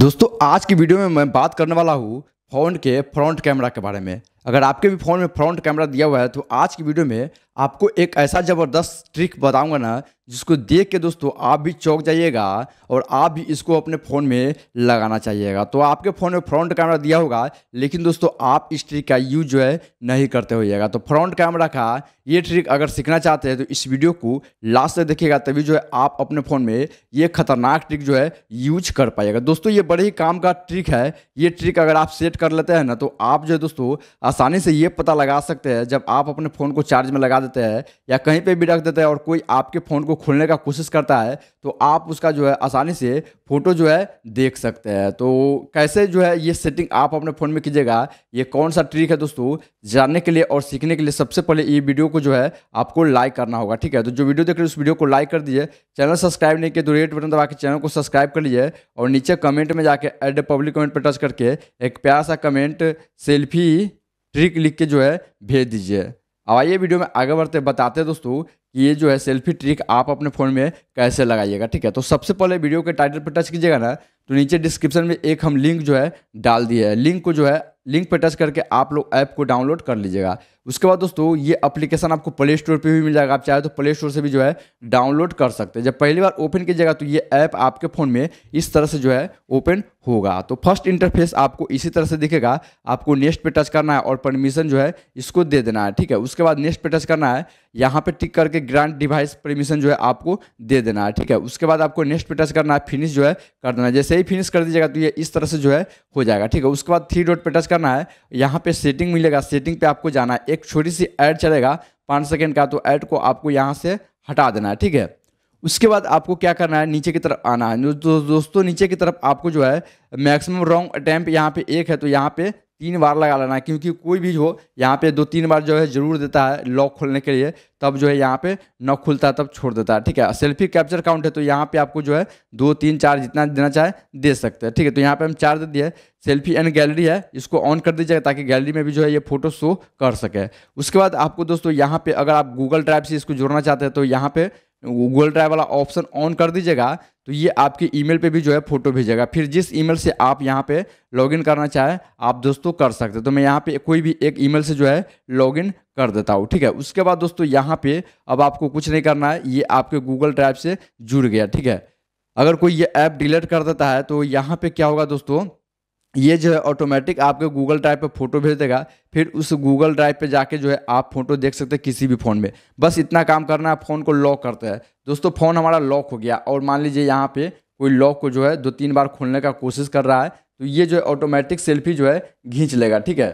दोस्तों आज की वीडियो में मैं बात करने वाला हूँ फोन के फ्रंट कैमरा के बारे में अगर आपके भी फ़ोन में फ्रंट कैमरा दिया हुआ है तो आज की वीडियो में आपको एक ऐसा ज़बरदस्त ट्रिक बताऊंगा ना जिसको देख के दोस्तों आप भी चौक जाइएगा और आप भी इसको अपने फ़ोन में लगाना चाहिएगा तो आपके फ़ोन में फ्रंट कैमरा दिया होगा लेकिन दोस्तों आप इस ट्रिक का यूज जो है नहीं करते होइएगा तो फ्रंट कैमरा का ये ट्रिक अगर सीखना चाहते हैं तो इस वीडियो को लास्ट तक देखिएगा तभी जो है आप अपने फ़ोन में ये खतरनाक ट्रिक जो है यूज कर पाइएगा दोस्तों ये बड़े ही काम का ट्रिक है ये ट्रिक अगर आप सेट कर लेते हैं ना तो आप जो है दोस्तों आसानी से ये पता लगा सकते हैं जब आप अपने फ़ोन को चार्ज में लगा देते हैं या कहीं पे भी रख देते हैं और कोई आपके फ़ोन को खोलने का कोशिश करता है तो आप उसका जो है आसानी से फ़ोटो जो है देख सकते हैं तो कैसे जो है ये सेटिंग आप अपने फ़ोन में कीजिएगा ये कौन सा ट्रिक है दोस्तों जानने के लिए और सीखने के लिए सबसे पहले ये वीडियो को जो है आपको लाइक करना होगा ठीक है तो जो वीडियो देख रहे हैं उस वीडियो को लाइक कर दीजिए चैनल सब्सक्राइब नहीं किए तो रेड बटन दबा के चैनल को सब्सक्राइब कर लीजिए और नीचे कमेंट में जाके एड पब्लिक कमेंट पर टच करके एक प्यारा सा कमेंट सेल्फी ट्रिक लिख के जो है भेज दीजिए अब आइए वीडियो में आगे बढ़ते बताते दोस्तों ये जो है सेल्फी ट्रिक आप अपने फ़ोन में कैसे लगाइएगा ठीक है तो सबसे पहले वीडियो के टाइटल पर टच कीजिएगा ना तो नीचे डिस्क्रिप्शन में एक हम लिंक जो है डाल दिए है लिंक को जो है लिंक पर टच करके आप लोग ऐप को डाउनलोड कर लीजिएगा उसके बाद दोस्तों ये एप्लीकेशन आपको प्ले स्टोर पर भी मिल जाएगा आप चाहे तो प्ले स्टोर से भी जो है डाउनलोड कर सकते हैं जब पहली बार ओपन कीजिएगा तो ये ऐप आपके फ़ोन में इस तरह से जो है ओपन होगा तो फर्स्ट इंटरफेस आपको इसी तरह से दिखेगा आपको नेक्स्ट पे टच करना है और परमिशन जो है इसको दे देना है ठीक है उसके बाद नेक्स्ट पे टच करना है यहाँ पे टिक करके ग्रांड डिवाइस परमिशन जो है आपको दे देना है ठीक है उसके बाद आपको नेक्स्ट पे टच करना है फिनिश जो है कर देना है जैसे ही फिनिश कर दीजिएगा तो ये इस तरह से जो है हो जाएगा ठीक है उसके बाद थ्री डॉट पे टच करना है यहाँ पे सेटिंग मिलेगा सेटिंग पे आपको जाना है एक छोटी सी ऐड चलेगा पाँच सेकेंड का तो ऐड को आपको यहाँ से हटा देना है ठीक है उसके बाद आपको क्या करना है नीचे की तरफ आना है दो, दोस्तों नीचे की तरफ आपको जो है मैक्सिमम रॉन्ग अटैम्प यहाँ पे एक है तो यहाँ पे तीन बार लगा लेना क्योंकि कोई भी हो यहाँ पे दो तीन बार जो है जरूर देता है लॉक खोलने के लिए तब जो है यहाँ पे न खुलता है तब छोड़ देता है ठीक है सेल्फी कैप्चर काउंट है तो यहाँ पे आपको जो है दो तीन चार जितना देना चाहे दे सकते हैं ठीक है तो यहाँ पे हम चार दे दिए सेल्फी एंड गैलरी है इसको ऑन कर दीजिएगा ताकि गैलरी में भी जो है ये फोटो शो कर सके उसके बाद आपको दोस्तों यहाँ पर अगर आप गूगल ड्राइव से इसको जोड़ना चाहते हैं तो यहाँ पर गूगल ड्राइव वाला ऑप्शन ऑन कर दीजिएगा तो ये आपके ईमेल पे भी जो है फोटो भेजेगा फिर जिस ईमेल से आप यहाँ पे लॉगिन करना चाहें आप दोस्तों कर सकते तो मैं यहाँ पे कोई भी एक ईमेल से जो है लॉगिन कर देता हूँ ठीक है उसके बाद दोस्तों यहाँ पे अब आपको कुछ नहीं करना है ये आपके गूगल ड्राइव से जुड़ गया ठीक है अगर कोई ये ऐप डिलीट कर देता है तो यहाँ पर क्या होगा दोस्तों ये जो है ऑटोमेटिक आपके गूगल ड्राइव पे फोटो भेज देगा फिर उस गूगल ड्राइव पे जाके जो है आप फोटो देख सकते हैं किसी भी फ़ोन में बस इतना काम करना है फ़ोन को लॉक करते हैं दोस्तों फ़ोन हमारा लॉक हो गया और मान लीजिए यहाँ पे कोई लॉक को जो है दो तीन बार खोलने का कोशिश कर रहा है तो ये जो है ऑटोमेटिक सेल्फी जो है घींच लेगा ठीक है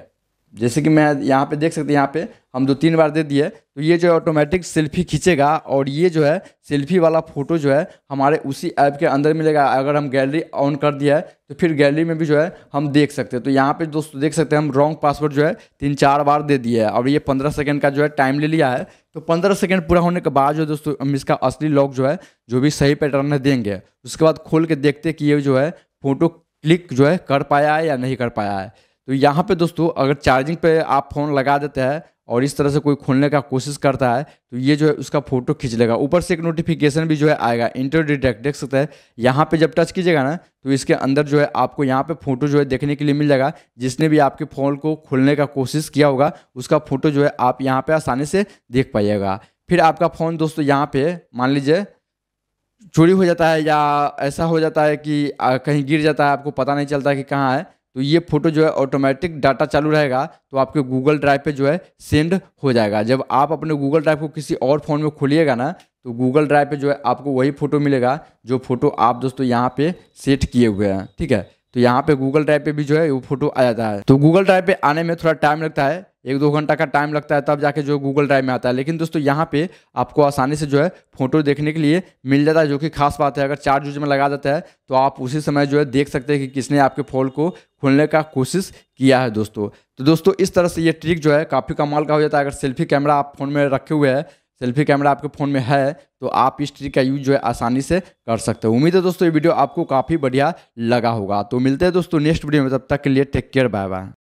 जैसे कि मैं यहाँ पे देख सकते हैं यहाँ पे हम दो तीन बार दे दिए तो ये जो है ऑटोमेटिक सेल्फी खींचेगा और ये जो है सेल्फी वाला फ़ोटो जो है हमारे उसी ऐप के अंदर मिलेगा अगर हम गैलरी ऑन कर दिया है तो फिर गैलरी में भी जो है हम देख सकते हैं तो यहाँ पे दोस्तों देख सकते हैं हम रॉन्ग पासवर्ड जो है तीन चार बार दे दिए है और ये पंद्रह सेकेंड का जो है टाइम ले लिया है तो पंद्रह सेकेंड पूरा होने के बाद जो दोस्तों हम इसका असली लॉक जो है जो भी सही पैटर्न है देंगे उसके बाद खोल के देखते कि ये जो है फ़ोटो क्लिक जो है कर पाया है या नहीं कर पाया है तो यहाँ पे दोस्तों अगर चार्जिंग पे आप फ़ोन लगा देते हैं और इस तरह से कोई खोलने का कोशिश करता है तो ये जो है उसका फोटो खींच लेगा ऊपर से एक नोटिफिकेशन भी जो है आएगा इंटर डिटेक्ट देख सकते हैं यहाँ पे जब टच कीजिएगा ना तो इसके अंदर जो है आपको यहाँ पे फोटो जो है देखने के लिए मिल जाएगा जिसने भी आपके फ़ोन को खोलने का कोशिश किया होगा उसका फोटो जो है आप यहाँ पर आसानी से देख पाइएगा फिर आपका फ़ोन दोस्तों यहाँ पर मान लीजिए चोरी हो जाता है या ऐसा हो जाता है कि कहीं गिर जाता है आपको पता नहीं चलता कि कहाँ है तो ये फोटो जो है ऑटोमेटिक डाटा चालू रहेगा तो आपके गूगल ड्राइव पे जो है सेंड हो जाएगा जब आप अपने गूगल ड्राइव को किसी और फोन में खोलिएगा ना तो गूगल ड्राइव पे जो है आपको वही फोटो मिलेगा जो फोटो आप दोस्तों यहाँ पे सेट किए हुए हैं ठीक है तो यहाँ पे गूगल ड्राइव पे भी जो है वो फोटो आ जाता है तो गूगल ड्राइव पे आने में थोड़ा टाइम लगता है एक दो घंटा का टाइम लगता है तब जाके जो गूगल ड्राइव में आता है लेकिन दोस्तों यहाँ पे आपको आसानी से जो है फोटो देखने के लिए मिल जाता है जो कि खास बात है अगर चार्ज उज में लगा देता है तो आप उसी समय जो है देख सकते हैं कि किसने आपके फोन को खोलने का कोशिश किया है दोस्तों तो दोस्तों इस तरह से ये ट्रिक जो है काफ़ी कमाल का हो जाता है अगर सेल्फी कैमरा आप फोन में रखे हुए हैं सेल्फी कैमरा आपके फ़ोन में है तो आप इस ट्रिक का यूज जो है आसानी से कर सकते हो उम्मीद है दोस्तों ये वीडियो आपको काफ़ी बढ़िया लगा होगा तो मिलते हैं दोस्तों नेक्स्ट वीडियो में तब तक के लिए टेक केयर बाय बाय